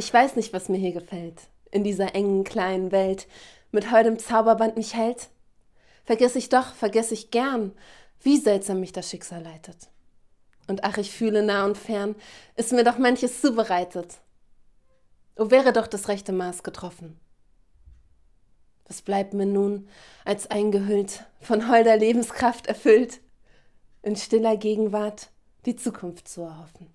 Ich weiß nicht, was mir hier gefällt, in dieser engen kleinen Welt, mit heulem Zauberband mich hält. Vergiss ich doch, vergiss ich gern, wie seltsam mich das Schicksal leitet. Und ach, ich fühle nah und fern, ist mir doch manches zubereitet. O oh, wäre doch das rechte Maß getroffen. Was bleibt mir nun, als eingehüllt, von holder Lebenskraft erfüllt, in stiller Gegenwart die Zukunft zu erhoffen?